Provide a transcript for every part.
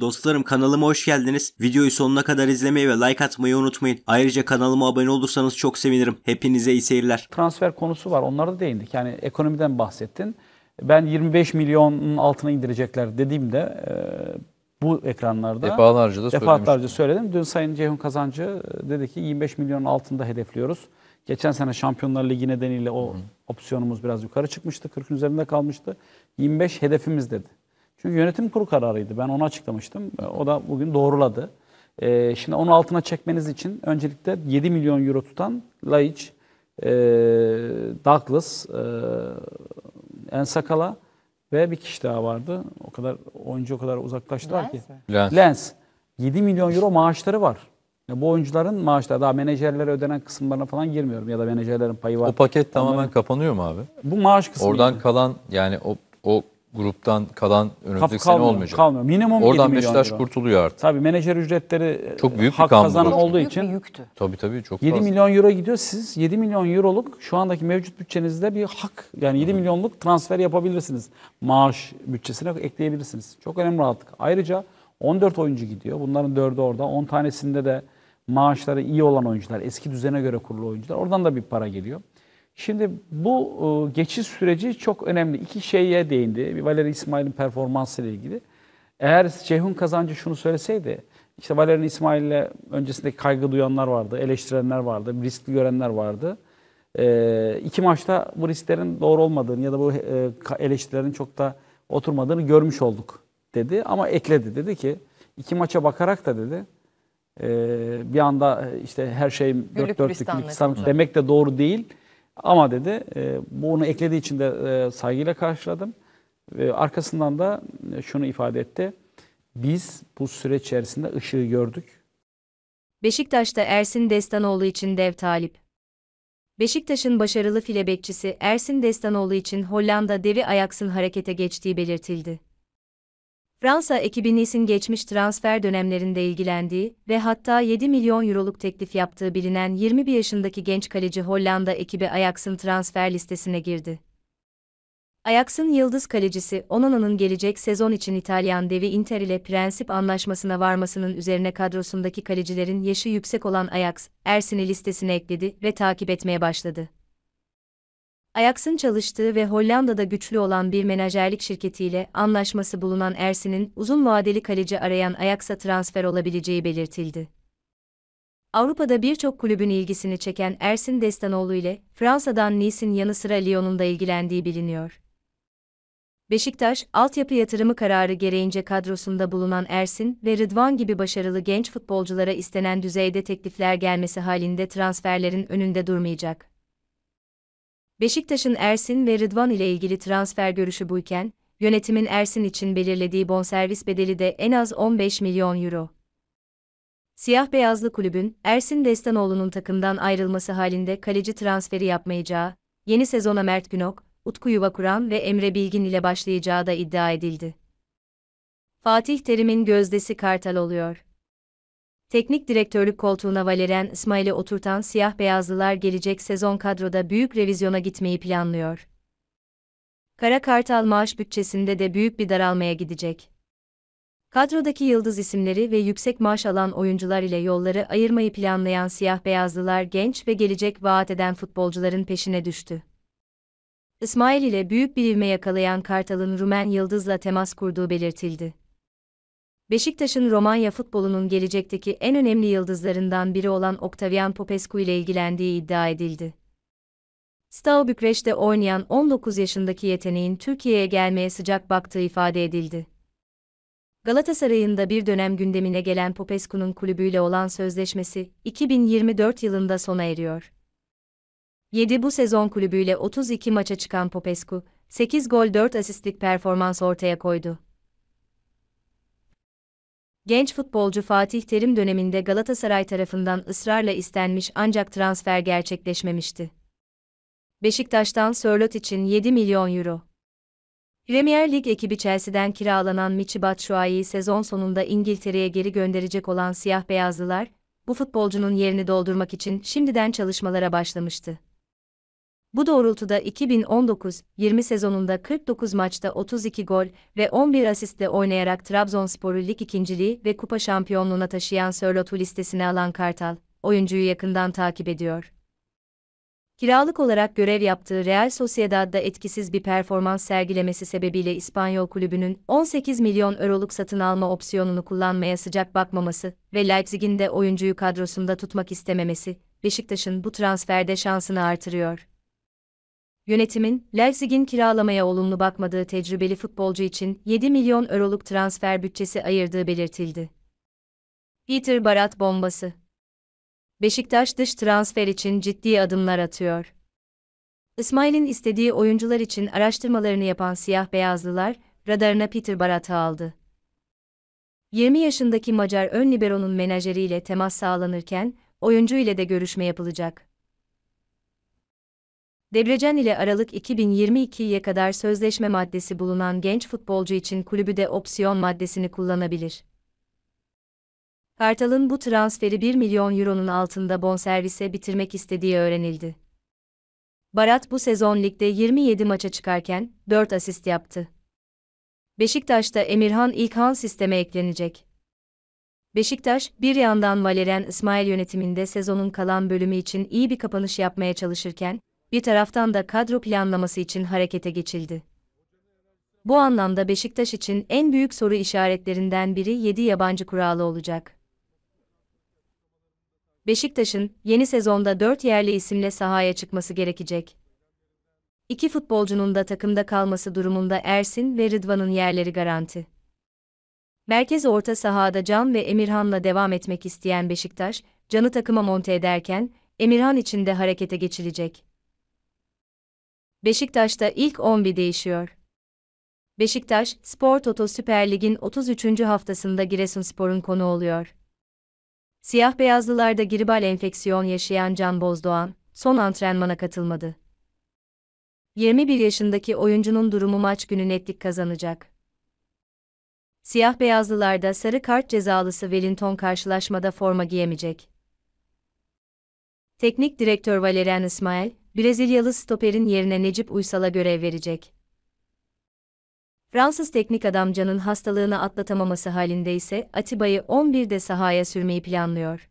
Dostlarım kanalıma hoş geldiniz. Videoyu sonuna kadar izlemeyi ve like atmayı unutmayın. Ayrıca kanalıma abone olursanız çok sevinirim. Hepinize iyi seyirler. Transfer konusu var. Onlara da değindik. Yani ekonomiden bahsettin. Ben 25 milyonun altına indirecekler dediğimde e, bu ekranlarda defalarca da defalarca söyledim. Dün Sayın Ceyhun Kazancı dedi ki 25 milyonun altında hedefliyoruz. Geçen sene Şampiyonlar Ligi nedeniyle o Hı. opsiyonumuz biraz yukarı çıkmıştı. 40'ın üzerinde kalmıştı. 25 hedefimiz dedi. Çünkü yönetim kuru kararıydı. Ben onu açıklamıştım. E, o da bugün doğruladı. E, şimdi onun altına çekmeniz için öncelikle 7 milyon euro tutan Laiç, e, Douglas, e, Ensakala ve bir kişi daha vardı. O kadar oyuncu o kadar uzaklaştılar Lens ki. Lens. Lens. 7 milyon euro maaşları var. bu oyuncuların maaşları daha menajerlere ödenen kısımlarına falan girmiyorum ya da menajerlerin payı var. O paket tamamen Onların... kapanıyor mu abi? Bu maaş kısmı. Oradan kalan yani o o gruptan kalan önümüzdeki Kaf, sene olmayacak. Kalmıyor. Minimum Oradan Beşiktaş kurtuluyor artık. Tabii menajer ücretleri çok büyük hak bir kazanan olduğu büyük için. Büyüktü. Tabii tabii çok 7 fazla. milyon euro gidiyor. Siz 7 milyon euroluk şu andaki mevcut bütçenizde bir hak yani 7 Hı. milyonluk transfer yapabilirsiniz. Maaş bütçesine ekleyebilirsiniz. Çok önemli rahatlık. Ayrıca 14 oyuncu gidiyor. Bunların 4'ü orada. 10 tanesinde de maaşları iyi olan oyuncular, eski düzene göre kurulu oyuncular. Oradan da bir para geliyor. Şimdi bu e, geçiş süreci çok önemli. İki şeye değindi. Valeri İsmail'in performansıyla ilgili. Eğer Ceyhun Kazancı şunu söyleseydi, işte Valerian İsmail'le öncesinde kaygı duyanlar vardı, eleştirenler vardı, riskli görenler vardı. E, iki maçta bu risklerin doğru olmadığını ya da bu e, eleştirilerin çok da oturmadığını görmüş olduk dedi. Ama ekledi dedi ki iki maça bakarak da dedi e, bir anda işte her şey dört dörtlük demek de doğru değil. Ama dedi e, bunu eklediği için de e, saygıyla karşıladım. E, arkasından da e, şunu ifade etti. Biz bu süreç içerisinde ışığı gördük. Beşiktaş'ta Ersin Destanoğlu için dev talip. Beşiktaş'ın başarılı filebekçisi Ersin Destanoğlu için Hollanda devi Ajax'ın harekete geçtiği belirtildi. Fransa ekibi Nice'in geçmiş transfer dönemlerinde ilgilendiği ve hatta 7 milyon euroluk teklif yaptığı bilinen 21 yaşındaki genç kaleci Hollanda ekibi Ajax'ın transfer listesine girdi. Ajax'ın yıldız kalecisi Onana'nın gelecek sezon için İtalyan devi Inter ile prensip anlaşmasına varmasının üzerine kadrosundaki kalecilerin yaşı yüksek olan Ajax, Ersin'i listesine ekledi ve takip etmeye başladı. Ajax'ın çalıştığı ve Hollanda'da güçlü olan bir menajerlik şirketiyle anlaşması bulunan Ersin'in uzun vadeli kaleci arayan Ajax'a transfer olabileceği belirtildi. Avrupa'da birçok kulübün ilgisini çeken Ersin Destanoğlu ile Fransa'dan Nice'in yanı sıra Lyon'un da ilgilendiği biliniyor. Beşiktaş, altyapı yatırımı kararı gereğince kadrosunda bulunan Ersin ve Rıdvan gibi başarılı genç futbolculara istenen düzeyde teklifler gelmesi halinde transferlerin önünde durmayacak. Beşiktaş'ın Ersin ve Rıdvan ile ilgili transfer görüşü buyken, yönetimin Ersin için belirlediği bonservis bedeli de en az 15 milyon euro. Siyah beyazlı kulübün Ersin Destanoğlu'nun takımdan ayrılması halinde kaleci transferi yapmayacağı, yeni sezona Mert Günok, Utku Yuvakuran ve Emre Bilgin ile başlayacağı da iddia edildi. Fatih Terim'in gözdesi Kartal oluyor. Teknik direktörlük koltuğuna Valerian İsmail'i oturtan siyah beyazlılar gelecek sezon kadroda büyük revizyona gitmeyi planlıyor. Kara Kartal maaş bütçesinde de büyük bir daralmaya gidecek. Kadrodaki yıldız isimleri ve yüksek maaş alan oyuncular ile yolları ayırmayı planlayan siyah beyazlılar genç ve gelecek vaat eden futbolcuların peşine düştü. İsmail ile büyük bir ivme yakalayan Kartal'ın Rumen Yıldız'la temas kurduğu belirtildi. Beşiktaş'ın Romanya futbolunun gelecekteki en önemli yıldızlarından biri olan Octavian Popescu ile ilgilendiği iddia edildi. Stau Bükreş'te oynayan 19 yaşındaki yeteneğin Türkiye'ye gelmeye sıcak baktığı ifade edildi. Galatasaray'ın da bir dönem gündemine gelen Popescu'nun kulübüyle olan sözleşmesi 2024 yılında sona eriyor. 7 bu sezon kulübüyle 32 maça çıkan Popescu, 8 gol 4 asistlik performans ortaya koydu genç futbolcu Fatih Terim döneminde Galatasaray tarafından ısrarla istenmiş ancak transfer gerçekleşmemişti. Beşiktaş'tan Sörlot için 7 milyon euro. Premier Lig ekibi Chelsea'den kiralanan Michy Batshuayi'yi sezon sonunda İngiltere'ye geri gönderecek olan siyah beyazlılar, bu futbolcunun yerini doldurmak için şimdiden çalışmalara başlamıştı. Bu doğrultuda 2019-20 sezonunda 49 maçta 32 gol ve 11 asistle oynayarak Trabzonspor'u lig ikinciliği ve kupa şampiyonluğuna taşıyan Sörlot'u listesine alan Kartal, oyuncuyu yakından takip ediyor. Kiralık olarak görev yaptığı Real Sociedad'da etkisiz bir performans sergilemesi sebebiyle İspanyol kulübünün 18 milyon euroluk satın alma opsiyonunu kullanmaya sıcak bakmaması ve Leipzig'in de oyuncuyu kadrosunda tutmak istememesi, Beşiktaş'ın bu transferde şansını artırıyor yönetimin Leipzig'in kiralamaya olumlu bakmadığı tecrübeli futbolcu için 7 milyon euroluk transfer bütçesi ayırdığı belirtildi. Peter Barat bombası. Beşiktaş dış transfer için ciddi adımlar atıyor. İsmail'in istediği oyuncular için araştırmalarını yapan siyah beyazlılar radarına Peter Barat'ı aldı. 20 yaşındaki Macar ön libero'nun menajeriyle temas sağlanırken oyuncu ile de görüşme yapılacak. Debrecen ile Aralık 2022'ye kadar sözleşme maddesi bulunan genç futbolcu için kulübü de opsiyon maddesini kullanabilir. Kartal'ın bu transferi 1 milyon euronun altında bonservise bitirmek istediği öğrenildi. Barat bu sezon ligde 27 maça çıkarken 4 asist yaptı. Beşiktaş'ta Emirhan İlkhan sisteme eklenecek. Beşiktaş, bir yandan Valerian İsmail yönetiminde sezonun kalan bölümü için iyi bir kapanış yapmaya çalışırken, bir taraftan da kadro planlaması için harekete geçildi. Bu anlamda Beşiktaş için en büyük soru işaretlerinden biri 7 yabancı kuralı olacak. Beşiktaş'ın yeni sezonda 4 yerli isimle sahaya çıkması gerekecek. İki futbolcunun da takımda kalması durumunda Ersin ve Rıdvan'ın yerleri garanti. Merkez orta sahada Can ve Emirhan'la devam etmek isteyen Beşiktaş, Can'ı takıma monte ederken Emirhan için de harekete geçilecek. Beşiktaş'ta ilk 11 değişiyor. Beşiktaş, Spor Toto Süper Lig'in 33. haftasında Giresunspor'un konu oluyor. Siyah beyazlılarda gribal enfeksiyon yaşayan Can Bozdoğan, son antrenmana katılmadı. 21 yaşındaki oyuncunun durumu maç günü netlik kazanacak. Siyah beyazlılarda sarı kart cezalısı Wellington karşılaşmada forma giyemeyecek. Teknik direktör Valerian İsmail, Brezilyalı stoperin yerine Necip Uysal'a görev verecek. Fransız teknik adam Can'ın hastalığını atlatamaması halinde ise Atiba'yı 11'de sahaya sürmeyi planlıyor.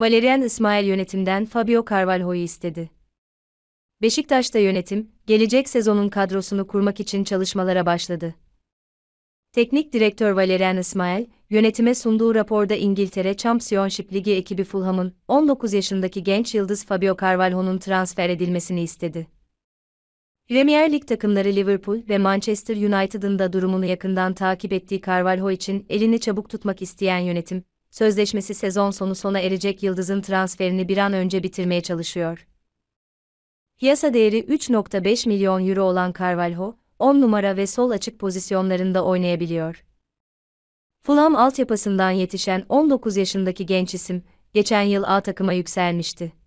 Valerian İsmail yönetimden Fabio Carvalho'yu istedi. Beşiktaş'ta yönetim, gelecek sezonun kadrosunu kurmak için çalışmalara başladı. Teknik direktör Valerian İsmail, yönetime sunduğu raporda İngiltere Championship Ligi ekibi Fulham'ın 19 yaşındaki genç yıldız Fabio Carvalho'nun transfer edilmesini istedi. Premier Lig takımları Liverpool ve Manchester United'ın da durumunu yakından takip ettiği Carvalho için elini çabuk tutmak isteyen yönetim, sözleşmesi sezon sonu sona erecek yıldızın transferini bir an önce bitirmeye çalışıyor. Piyasa değeri 3.5 milyon euro olan Carvalho, 10 numara ve sol açık pozisyonlarında oynayabiliyor. Fulham altyapısından yetişen 19 yaşındaki genç isim, geçen yıl A takıma yükselmişti.